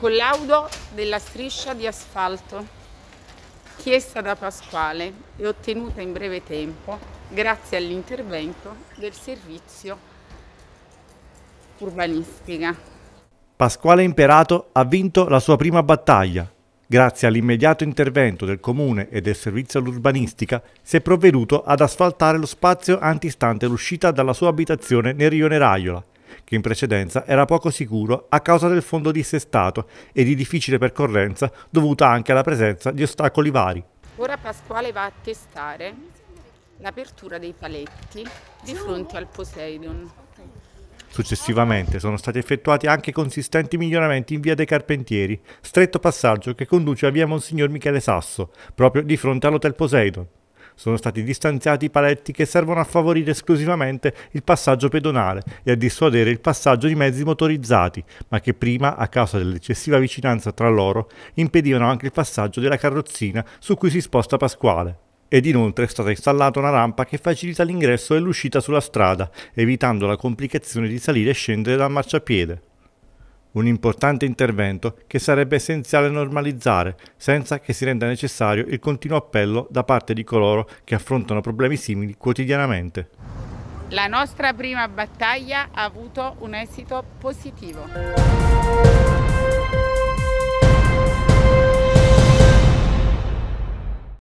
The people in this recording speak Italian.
collaudo della striscia di asfalto chiesta da Pasquale e ottenuta in breve tempo grazie all'intervento del servizio urbanistica. Pasquale Imperato ha vinto la sua prima battaglia. Grazie all'immediato intervento del comune e del servizio all'urbanistica si è provveduto ad asfaltare lo spazio antistante l'uscita dalla sua abitazione nel rione Raiola che in precedenza era poco sicuro a causa del fondo dissestato e di difficile percorrenza dovuta anche alla presenza di ostacoli vari. Ora Pasquale va a testare l'apertura dei paletti di fronte al Poseidon. Successivamente sono stati effettuati anche consistenti miglioramenti in via dei Carpentieri, stretto passaggio che conduce a via Monsignor Michele Sasso, proprio di fronte all'Hotel Poseidon. Sono stati distanziati i paletti che servono a favorire esclusivamente il passaggio pedonale e a dissuadere il passaggio di mezzi motorizzati, ma che prima, a causa dell'eccessiva vicinanza tra loro, impedivano anche il passaggio della carrozzina su cui si sposta Pasquale ed inoltre è stata installata una rampa che facilita l'ingresso e l'uscita sulla strada, evitando la complicazione di salire e scendere dal marciapiede. Un importante intervento che sarebbe essenziale normalizzare, senza che si renda necessario il continuo appello da parte di coloro che affrontano problemi simili quotidianamente. La nostra prima battaglia ha avuto un esito positivo.